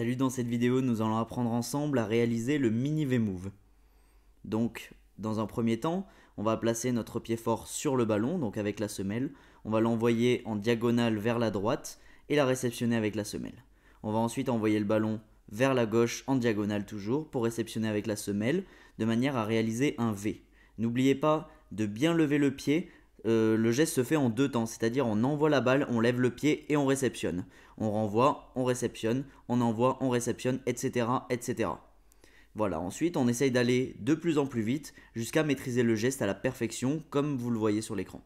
Salut, dans cette vidéo, nous allons apprendre ensemble à réaliser le mini V-move. Donc, dans un premier temps, on va placer notre pied fort sur le ballon, donc avec la semelle. On va l'envoyer en diagonale vers la droite et la réceptionner avec la semelle. On va ensuite envoyer le ballon vers la gauche en diagonale toujours pour réceptionner avec la semelle de manière à réaliser un V. N'oubliez pas de bien lever le pied euh, le geste se fait en deux temps, c'est-à-dire on envoie la balle, on lève le pied et on réceptionne. On renvoie, on réceptionne, on envoie, on réceptionne, etc. etc. Voilà, ensuite on essaye d'aller de plus en plus vite jusqu'à maîtriser le geste à la perfection comme vous le voyez sur l'écran.